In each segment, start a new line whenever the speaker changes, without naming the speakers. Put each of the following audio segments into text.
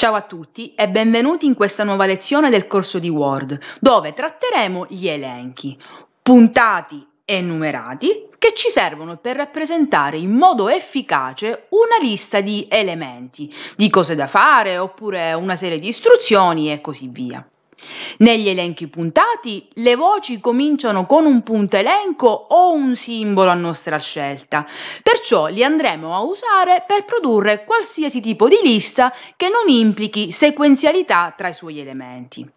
Ciao a tutti e benvenuti in questa nuova lezione del corso di Word, dove tratteremo gli elenchi, puntati e numerati, che ci servono per rappresentare in modo efficace una lista di elementi, di cose da fare oppure una serie di istruzioni e così via. Negli elenchi puntati le voci cominciano con un punto elenco o un simbolo a nostra scelta, perciò li andremo a usare per produrre qualsiasi tipo di lista che non implichi sequenzialità tra i suoi elementi.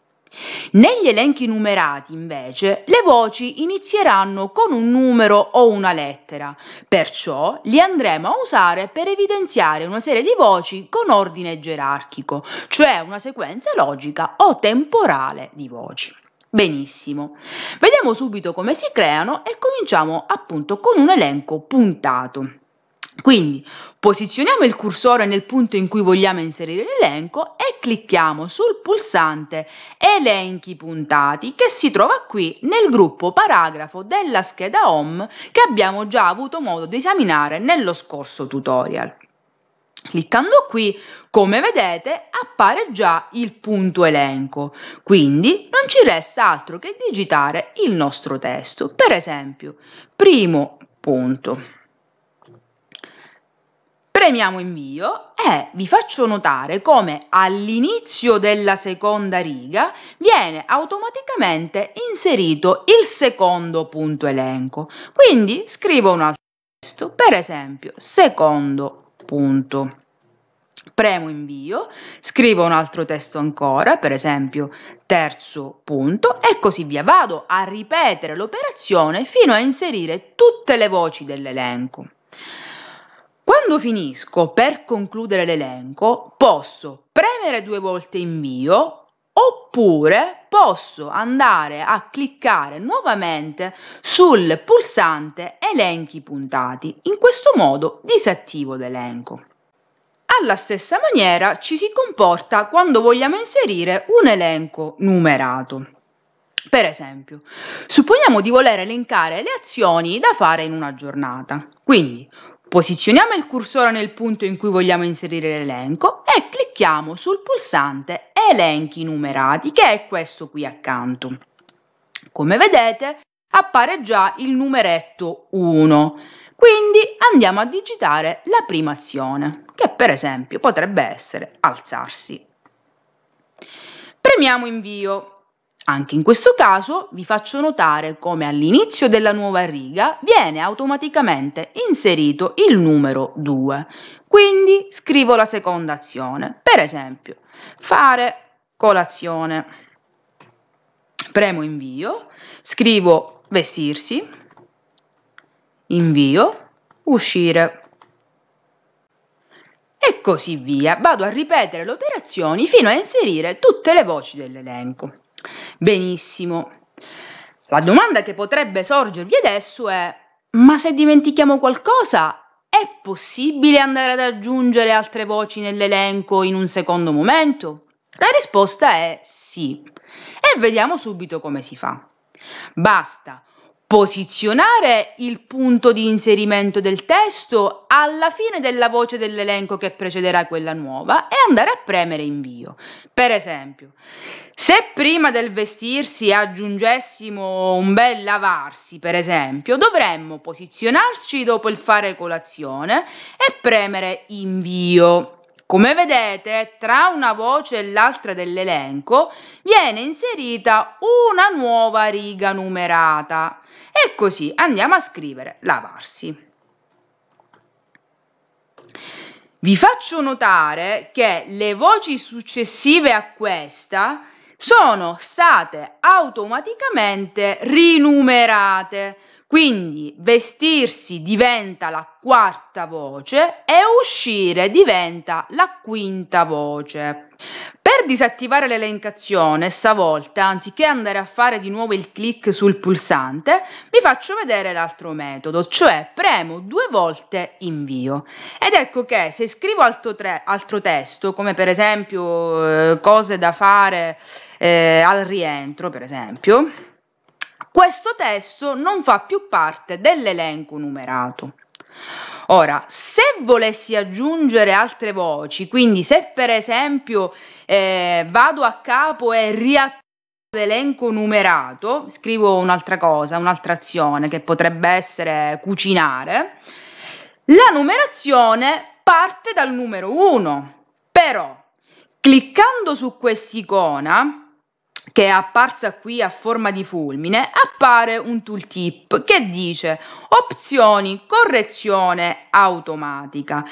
Negli elenchi numerati, invece, le voci inizieranno con un numero o una lettera, perciò li andremo a usare per evidenziare una serie di voci con ordine gerarchico, cioè una sequenza logica o temporale di voci. Benissimo, vediamo subito come si creano e cominciamo appunto con un elenco puntato. Quindi posizioniamo il cursore nel punto in cui vogliamo inserire l'elenco e clicchiamo sul pulsante Elenchi puntati che si trova qui nel gruppo paragrafo della scheda Home che abbiamo già avuto modo di esaminare nello scorso tutorial. Cliccando qui, come vedete, appare già il punto elenco, quindi non ci resta altro che digitare il nostro testo, per esempio, primo punto. Premiamo invio e vi faccio notare come all'inizio della seconda riga viene automaticamente inserito il secondo punto elenco. Quindi scrivo un altro testo, per esempio secondo punto. Premo invio, scrivo un altro testo ancora, per esempio terzo punto e così via. Vado a ripetere l'operazione fino a inserire tutte le voci dell'elenco. Quando finisco per concludere l'elenco, posso premere due volte invio oppure posso andare a cliccare nuovamente sul pulsante elenchi puntati. In questo modo disattivo l'elenco. Alla stessa maniera ci si comporta quando vogliamo inserire un elenco numerato. Per esempio, supponiamo di voler elencare le azioni da fare in una giornata. Quindi Posizioniamo il cursore nel punto in cui vogliamo inserire l'elenco e clicchiamo sul pulsante Elenchi numerati, che è questo qui accanto. Come vedete appare già il numeretto 1, quindi andiamo a digitare la prima azione, che per esempio potrebbe essere alzarsi. Premiamo invio anche in questo caso vi faccio notare come all'inizio della nuova riga viene automaticamente inserito il numero 2, quindi scrivo la seconda azione. Per esempio, fare colazione. Premo invio, scrivo vestirsi, invio, uscire. E così via, vado a ripetere le operazioni fino a inserire tutte le voci dell'elenco. Benissimo. La domanda che potrebbe sorgervi adesso è: ma se dimentichiamo qualcosa, è possibile andare ad aggiungere altre voci nell'elenco in un secondo momento? La risposta è sì. E vediamo subito come si fa. Basta posizionare il punto di inserimento del testo alla fine della voce dell'elenco che precederà quella nuova e andare a premere invio. Per esempio, se prima del vestirsi aggiungessimo un bel lavarsi, per esempio, dovremmo posizionarci dopo il fare colazione e premere invio. Come vedete, tra una voce e l'altra dell'elenco viene inserita una nuova riga numerata, e così andiamo a scrivere lavarsi. Vi faccio notare che le voci successive a questa sono state automaticamente rinumerate, quindi vestirsi diventa la quarta voce e uscire diventa la quinta voce. Per disattivare l'elencazione, stavolta, anziché andare a fare di nuovo il clic sul pulsante, vi faccio vedere l'altro metodo, cioè premo due volte invio. Ed ecco che se scrivo altro, tre, altro testo, come per esempio eh, cose da fare eh, al rientro, per esempio, questo testo non fa più parte dell'elenco numerato. Ora, se volessi aggiungere altre voci, quindi se per esempio eh, vado a capo e riattivo l'elenco numerato, scrivo un'altra cosa, un'altra azione che potrebbe essere cucinare, la numerazione parte dal numero 1, però cliccando su quest'icona che è apparsa qui a forma di fulmine, appare un tooltip che dice opzioni correzione automatica.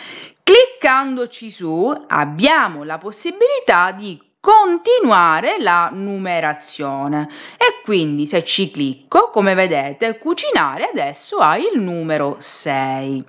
Cliccandoci su abbiamo la possibilità di continuare la numerazione e quindi se ci clicco come vedete cucinare adesso ha il numero 6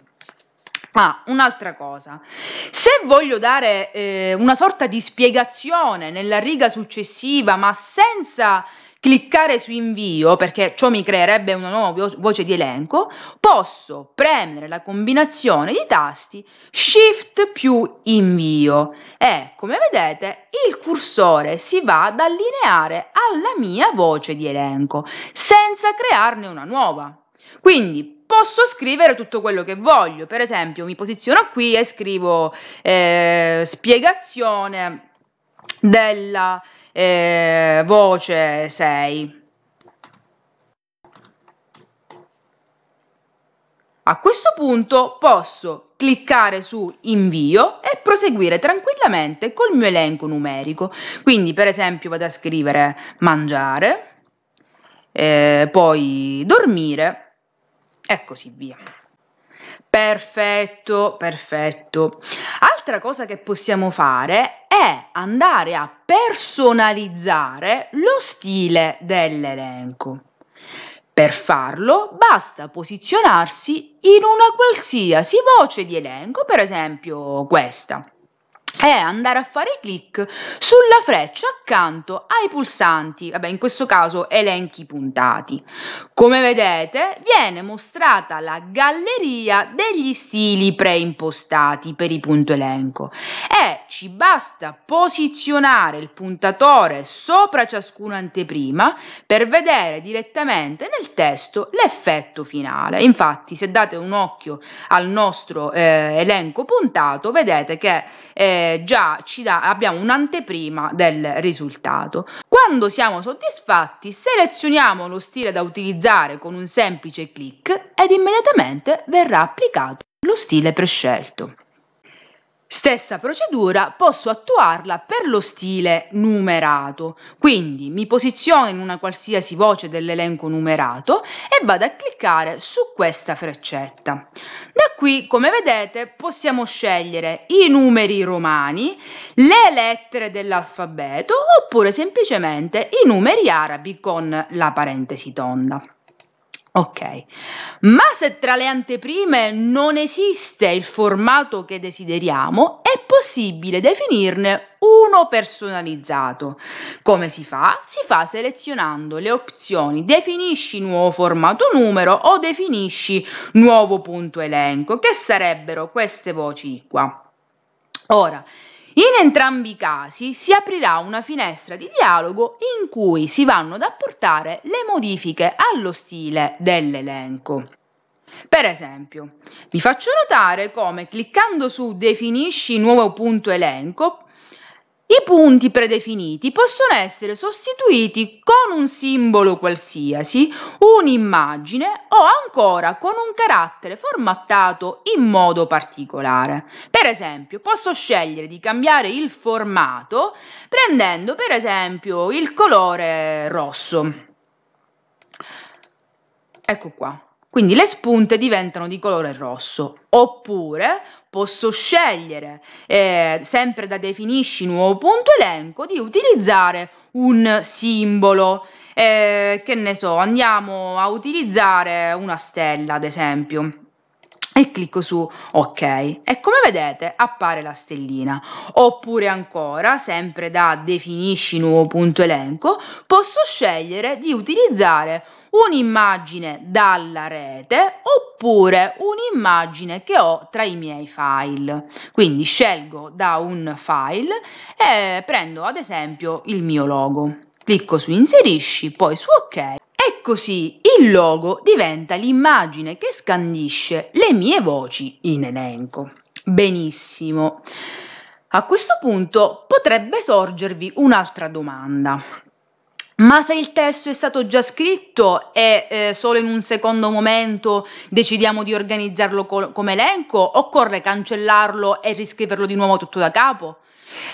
Ah, un'altra cosa. Se voglio dare eh, una sorta di spiegazione nella riga successiva, ma senza cliccare su invio perché ciò mi creerebbe una nuova vo- voce di elenco, posso premere la combinazione di tasti Shift più invio e come vedete il cursore si va ad allineare alla mia voce di elenco senza crearne una nuova. Quindi posso scrivere tutto quello che voglio, per esempio mi posiziono qui e scrivo eh, spiegazione della eh, voce 6. A questo punto posso cliccare su invio e proseguire tranquillamente col mio elenco numerico. Quindi per esempio vado a scrivere mangiare, eh, poi dormire e così via. Perfetto, perfetto. Altra cosa che possiamo fare è andare a personalizzare lo stile dell'elenco. Per farlo basta posizionarsi in una qualsiasi voce di elenco, per esempio questa è andare a fare clic sulla freccia accanto ai pulsanti, vabbè in questo caso elenchi puntati. Come vedete viene mostrata la galleria degli stili preimpostati per i punto elenco e ci basta posizionare il puntatore sopra ciascuna anteprima per vedere direttamente nel testo l'effetto finale. Infatti se date un occhio al nostro eh, elenco puntato vedete che eh, già ci dà, abbiamo un'anteprima del risultato. Quando siamo soddisfatti, selezioniamo lo stile da utilizzare con un semplice clic ed immediatamente verrà applicato lo stile prescelto. Stessa procedura posso attuarla per lo stile numerato, quindi mi posiziono in una qualsiasi voce dell'elenco numerato e vado a cliccare su questa freccetta. Da qui, come vedete, possiamo scegliere i numeri romani, le lettere dell'alfabeto oppure semplicemente i numeri arabi con la parentesi tonda. Ok, ma se tra le anteprime non esiste il formato che desideriamo, è possibile definirne uno personalizzato. Come si fa? Si fa selezionando le opzioni definisci nuovo formato numero o definisci nuovo punto elenco, che sarebbero queste voci qua. Ora, in entrambi i casi si aprirà una finestra di dialogo in cui si vanno ad apportare le modifiche allo stile dell'elenco. Per esempio, vi faccio notare come cliccando su Definisci nuovo punto elenco i punti predefiniti possono essere sostituiti con un simbolo qualsiasi, un'immagine o ancora con un carattere formattato in modo particolare. Per esempio, posso scegliere di cambiare il formato prendendo per esempio il colore rosso. Ecco qua. Quindi le spunte diventano di colore rosso. Oppure posso scegliere, eh, sempre da definisci nuovo punto elenco, di utilizzare un simbolo. Eh, che ne so, andiamo a utilizzare una stella, ad esempio e clicco su ok e come vedete appare la stellina oppure ancora sempre da definisci nuovo punto elenco posso scegliere di utilizzare un'immagine dalla rete oppure un'immagine che ho tra i miei file. Quindi scelgo da un file e prendo ad esempio il mio logo. Clicco su inserisci, poi su ok così il logo diventa l'immagine che scandisce le mie voci in elenco. Benissimo. A questo punto potrebbe sorgervi un'altra domanda. Ma se il testo è stato già scritto e eh, solo in un secondo momento decidiamo di organizzarlo co- come elenco, occorre cancellarlo e riscriverlo di nuovo tutto da capo?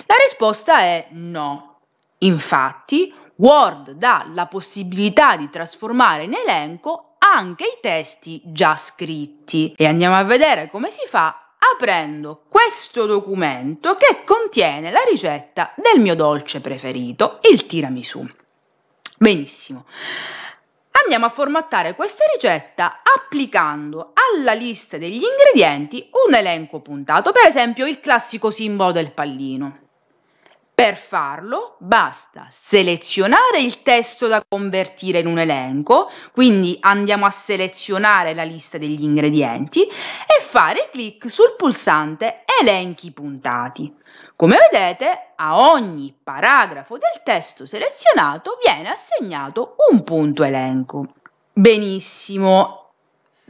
La risposta è no. Infatti, Word dà la possibilità di trasformare in elenco anche i testi già scritti e andiamo a vedere come si fa aprendo questo documento che contiene la ricetta del mio dolce preferito, il tiramisù. Benissimo. Andiamo a formattare questa ricetta applicando alla lista degli ingredienti un elenco puntato, per esempio il classico simbolo del pallino. Per farlo basta selezionare il testo da convertire in un elenco, quindi andiamo a selezionare la lista degli ingredienti e fare clic sul pulsante elenchi puntati. Come vedete a ogni paragrafo del testo selezionato viene assegnato un punto elenco. Benissimo,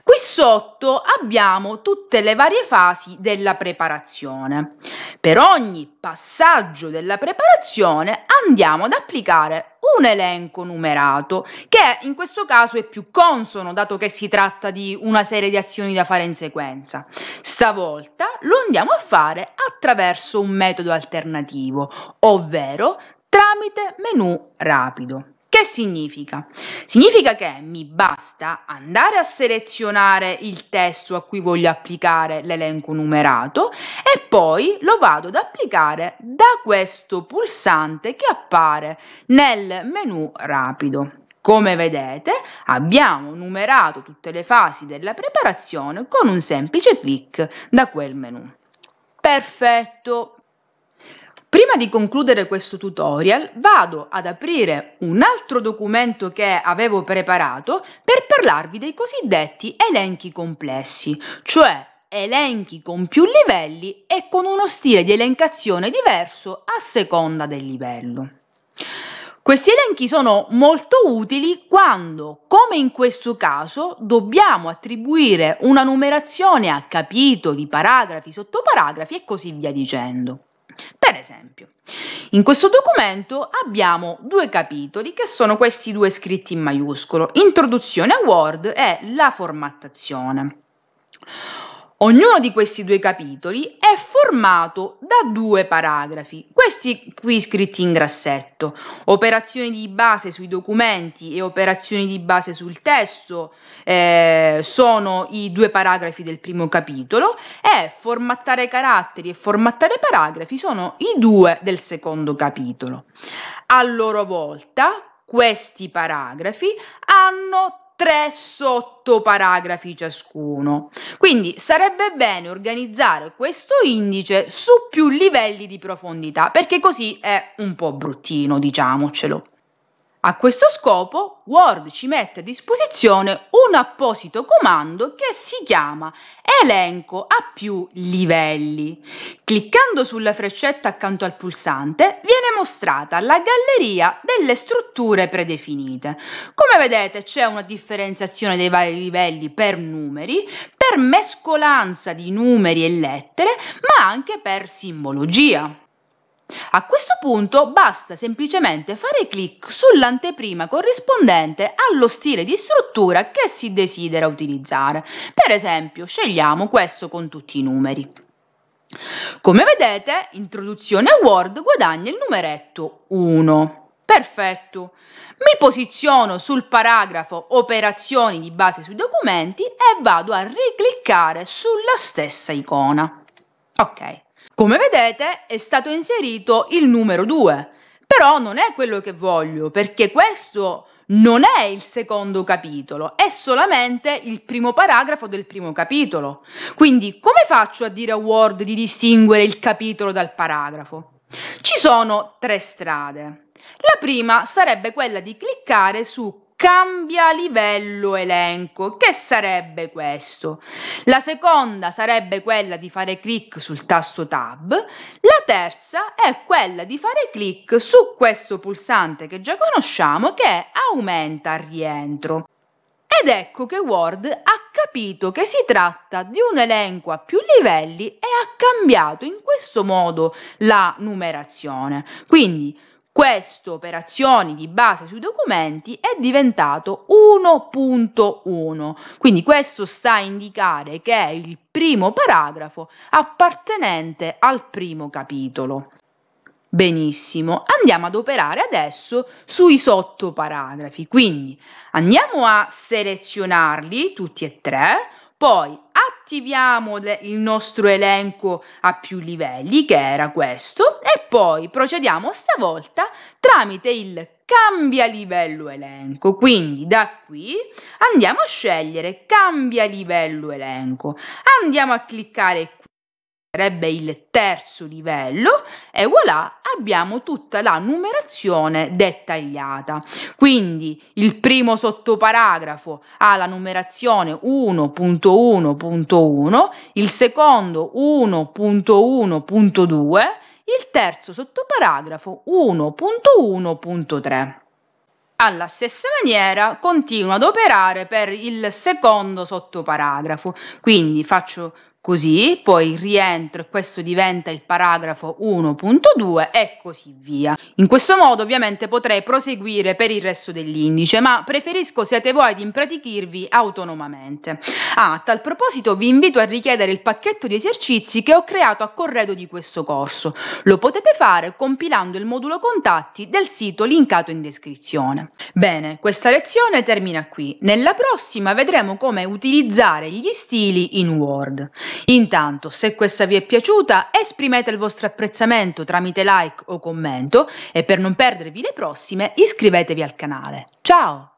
Qui sotto abbiamo tutte le varie fasi della preparazione. Per ogni passaggio della preparazione andiamo ad applicare un elenco numerato, che in questo caso è più consono dato che si tratta di una serie di azioni da fare in sequenza. Stavolta lo andiamo a fare attraverso un metodo alternativo, ovvero tramite menu rapido. Che significa? Significa che mi basta andare a selezionare il testo a cui voglio applicare l'elenco numerato e poi lo vado ad applicare da questo pulsante che appare nel menu rapido. Come vedete abbiamo numerato tutte le fasi della preparazione con un semplice clic da quel menu. Perfetto! Prima di concludere questo tutorial vado ad aprire un altro documento che avevo preparato per parlarvi dei cosiddetti elenchi complessi, cioè elenchi con più livelli e con uno stile di elencazione diverso a seconda del livello. Questi elenchi sono molto utili quando, come in questo caso, dobbiamo attribuire una numerazione a capitoli, paragrafi, sottoparagrafi e così via dicendo. Per esempio, in questo documento abbiamo due capitoli che sono questi due scritti in maiuscolo, introduzione a Word e la formattazione. Ognuno di questi due capitoli è formato da due paragrafi, questi qui scritti in grassetto, operazioni di base sui documenti e operazioni di base sul testo eh, sono i due paragrafi del primo capitolo e formattare caratteri e formattare paragrafi sono i due del secondo capitolo. A loro volta questi paragrafi hanno tre sottoparagrafi ciascuno. Quindi sarebbe bene organizzare questo indice su più livelli di profondità, perché così è un po' bruttino, diciamocelo. A questo scopo Word ci mette a disposizione un apposito comando che si chiama elenco a più livelli. Cliccando sulla freccetta accanto al pulsante viene mostrata la galleria delle strutture predefinite. Come vedete c'è una differenziazione dei vari livelli per numeri, per mescolanza di numeri e lettere, ma anche per simbologia. A questo punto basta semplicemente fare clic sull'anteprima corrispondente allo stile di struttura che si desidera utilizzare. Per esempio, scegliamo questo con tutti i numeri. Come vedete, introduzione a Word guadagna il numeretto 1. Perfetto. Mi posiziono sul paragrafo operazioni di base sui documenti e vado a ricliccare sulla stessa icona. Ok. Come vedete è stato inserito il numero 2, però non è quello che voglio perché questo non è il secondo capitolo, è solamente il primo paragrafo del primo capitolo. Quindi come faccio a dire a Word di distinguere il capitolo dal paragrafo? Ci sono tre strade. La prima sarebbe quella di cliccare su cambia livello elenco. Che sarebbe questo? La seconda sarebbe quella di fare clic sul tasto tab, la terza è quella di fare clic su questo pulsante che già conosciamo che aumenta aumenta rientro. Ed ecco che Word ha capito che si tratta di un elenco a più livelli e ha cambiato in questo modo la numerazione. Quindi questo operazioni di base sui documenti è diventato 1.1. Quindi questo sta a indicare che è il primo paragrafo appartenente al primo capitolo. Benissimo, andiamo ad operare adesso sui sottoparagrafi, quindi andiamo a selezionarli tutti e tre, poi attiviamo il nostro elenco a più livelli, che era questo, e poi procediamo stavolta tramite il cambia livello elenco. Quindi da qui andiamo a scegliere cambia livello elenco. Andiamo a cliccare qui sarebbe il terzo livello e voilà abbiamo tutta la numerazione dettagliata. Quindi il primo sottoparagrafo ha la numerazione 1.1.1, il secondo 1.1.2, il terzo sottoparagrafo 1.1.3. Alla stessa maniera continuo ad operare per il secondo sottoparagrafo, quindi faccio Così poi rientro e questo diventa il paragrafo 1.2 e così via. In questo modo ovviamente potrei proseguire per il resto dell'indice, ma preferisco siate voi ad impratichirvi autonomamente. Ah, a tal proposito vi invito a richiedere il pacchetto di esercizi che ho creato a corredo di questo corso. Lo potete fare compilando il modulo contatti del sito linkato in descrizione. Bene, questa lezione termina qui. Nella prossima vedremo come utilizzare gli stili in Word. Intanto, se questa vi è piaciuta, esprimete il vostro apprezzamento tramite like o commento e per non perdervi le prossime iscrivetevi al canale. Ciao!